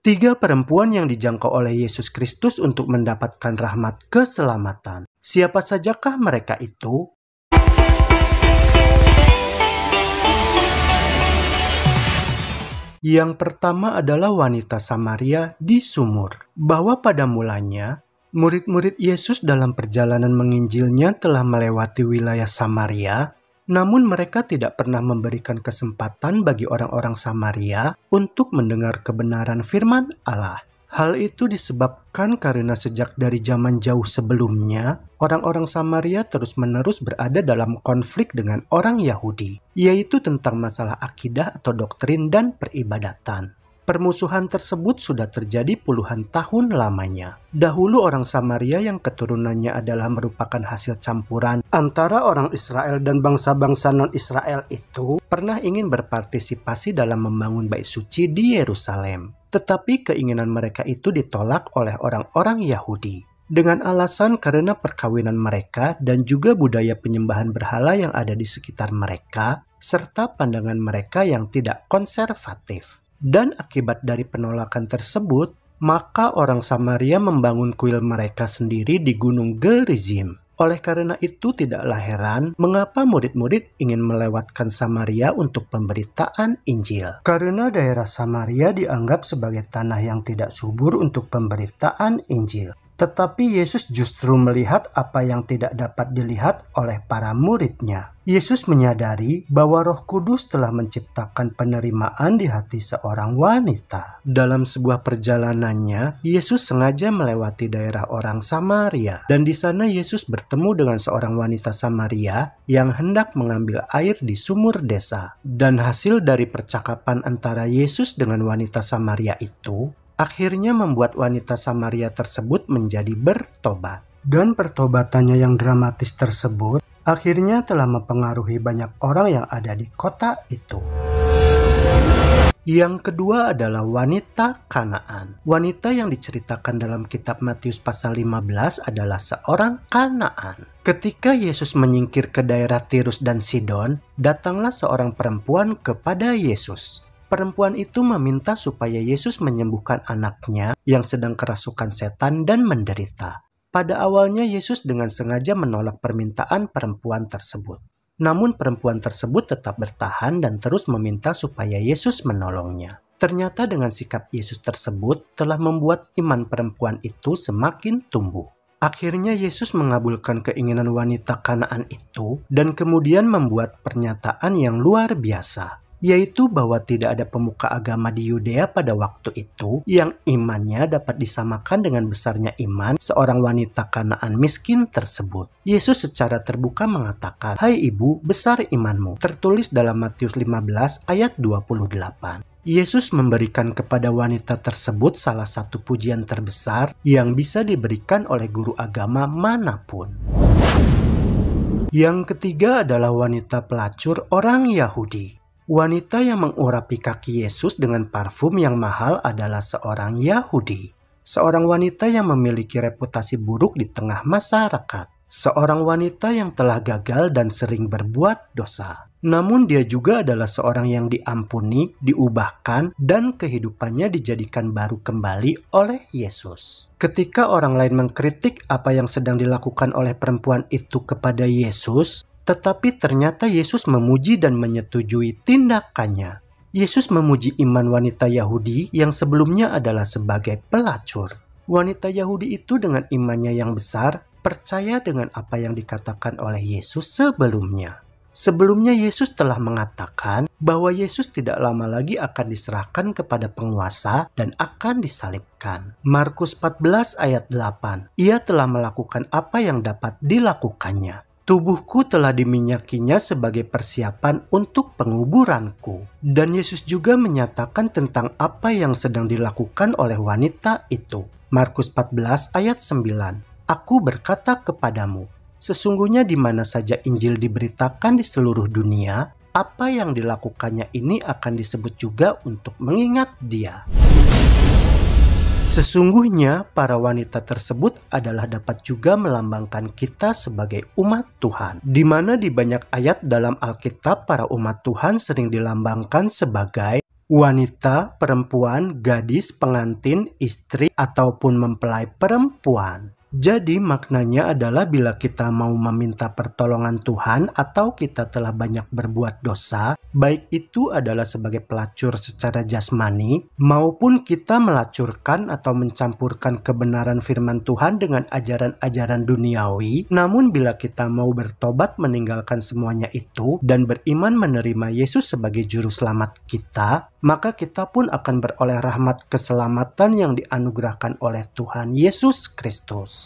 Tiga perempuan yang dijangkau oleh Yesus Kristus untuk mendapatkan rahmat keselamatan. Siapa sajakah mereka itu? Yang pertama adalah wanita Samaria di sumur. Bahwa pada mulanya, murid-murid Yesus dalam perjalanan menginjilnya telah melewati wilayah Samaria namun mereka tidak pernah memberikan kesempatan bagi orang-orang Samaria untuk mendengar kebenaran firman Allah. Hal itu disebabkan karena sejak dari zaman jauh sebelumnya, orang-orang Samaria terus-menerus berada dalam konflik dengan orang Yahudi, yaitu tentang masalah akidah atau doktrin dan peribadatan. Permusuhan tersebut sudah terjadi puluhan tahun lamanya. Dahulu orang Samaria yang keturunannya adalah merupakan hasil campuran antara orang Israel dan bangsa-bangsa non-Israel itu pernah ingin berpartisipasi dalam membangun bait suci di Yerusalem. Tetapi keinginan mereka itu ditolak oleh orang-orang Yahudi dengan alasan karena perkawinan mereka dan juga budaya penyembahan berhala yang ada di sekitar mereka serta pandangan mereka yang tidak konservatif. Dan akibat dari penolakan tersebut, maka orang Samaria membangun kuil mereka sendiri di Gunung Gerizim. Oleh karena itu tidaklah heran mengapa murid-murid ingin melewatkan Samaria untuk pemberitaan Injil. Karena daerah Samaria dianggap sebagai tanah yang tidak subur untuk pemberitaan Injil. Tetapi Yesus justru melihat apa yang tidak dapat dilihat oleh para muridnya. Yesus menyadari bahwa Roh Kudus telah menciptakan penerimaan di hati seorang wanita. Dalam sebuah perjalanannya, Yesus sengaja melewati daerah orang Samaria, dan di sana Yesus bertemu dengan seorang wanita Samaria yang hendak mengambil air di sumur desa. Dan hasil dari percakapan antara Yesus dengan wanita Samaria itu, akhirnya membuat wanita Samaria tersebut menjadi bertobat. Dan pertobatannya yang dramatis tersebut akhirnya telah mempengaruhi banyak orang yang ada di kota itu. Yang kedua adalah wanita Kanaan. Wanita yang diceritakan dalam kitab Matius pasal 15 adalah seorang Kanaan. Ketika Yesus menyingkir ke daerah Tirus dan Sidon, datanglah seorang perempuan kepada Yesus perempuan itu meminta supaya Yesus menyembuhkan anaknya yang sedang kerasukan setan dan menderita. Pada awalnya Yesus dengan sengaja menolak permintaan perempuan tersebut. Namun perempuan tersebut tetap bertahan dan terus meminta supaya Yesus menolongnya. Ternyata dengan sikap Yesus tersebut telah membuat iman perempuan itu semakin tumbuh. Akhirnya Yesus mengabulkan keinginan wanita Kanaan itu dan kemudian membuat pernyataan yang luar biasa yaitu bahwa tidak ada pemuka agama di Yudea pada waktu itu yang imannya dapat disamakan dengan besarnya iman seorang wanita Kanaan miskin tersebut. Yesus secara terbuka mengatakan, "Hai ibu, besar imanmu." Tertulis dalam Matius 15 ayat 28. Yesus memberikan kepada wanita tersebut salah satu pujian terbesar yang bisa diberikan oleh guru agama manapun. Yang ketiga adalah wanita pelacur orang Yahudi. Wanita yang mengurapi kaki Yesus dengan parfum yang mahal adalah seorang Yahudi, seorang wanita yang memiliki reputasi buruk di tengah masyarakat, seorang wanita yang telah gagal dan sering berbuat dosa. Namun dia juga adalah seorang yang diampuni, diubahkan, dan kehidupannya dijadikan baru kembali oleh Yesus. Ketika orang lain mengkritik apa yang sedang dilakukan oleh perempuan itu kepada Yesus, tetapi ternyata Yesus memuji dan menyetujui tindakannya. Yesus memuji iman wanita Yahudi yang sebelumnya adalah sebagai pelacur. Wanita Yahudi itu dengan imannya yang besar percaya dengan apa yang dikatakan oleh Yesus sebelumnya. Sebelumnya Yesus telah mengatakan bahwa Yesus tidak lama lagi akan diserahkan kepada penguasa dan akan disalibkan. Markus 14 ayat 8. Ia telah melakukan apa yang dapat dilakukannya Tubuhku telah diminyakinya sebagai persiapan untuk penguburanku. Dan Yesus juga menyatakan tentang apa yang sedang dilakukan oleh wanita itu. Markus 14 ayat 9. Aku berkata kepadamu, sesungguhnya di mana saja Injil diberitakan di seluruh dunia, apa yang dilakukannya ini akan disebut juga untuk mengingat dia. Sesungguhnya para wanita tersebut adalah dapat juga melambangkan kita sebagai umat Tuhan, di mana di banyak ayat dalam Alkitab para umat Tuhan sering dilambangkan sebagai wanita, perempuan, gadis, pengantin, istri, ataupun mempelai perempuan. Jadi maknanya adalah bila kita mau meminta pertolongan Tuhan atau kita telah banyak berbuat dosa, baik itu adalah sebagai pelacur secara jasmani maupun kita melacurkan atau mencampurkan kebenaran firman Tuhan dengan ajaran-ajaran duniawi. Namun bila kita mau bertobat meninggalkan semuanya itu dan beriman menerima Yesus sebagai juru selamat kita, maka kita pun akan beroleh rahmat keselamatan yang dianugerahkan oleh Tuhan Yesus Kristus.